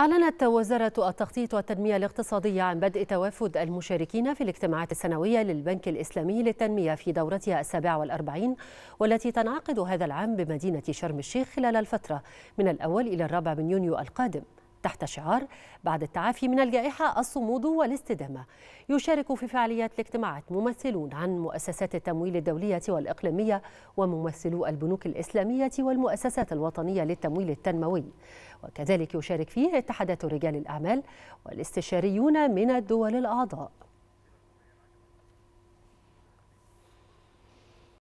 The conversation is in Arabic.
أعلنت وزارة التخطيط والتنمية الاقتصادية عن بدء توافد المشاركين في الاجتماعات السنوية للبنك الإسلامي للتنمية في دورتها السابعة والأربعين والتي تنعقد هذا العام بمدينة شرم الشيخ خلال الفترة من الأول إلى الرابع من يونيو القادم تحت شعار بعد التعافي من الجائحة الصمود والاستدامة يشارك في فعاليات الاجتماعات ممثلون عن مؤسسات التمويل الدولية والإقليمية وممثلو البنوك الإسلامية والمؤسسات الوطنية للتمويل التنموي وكذلك يشارك فيه اتحادات رجال الأعمال والاستشاريون من الدول الأعضاء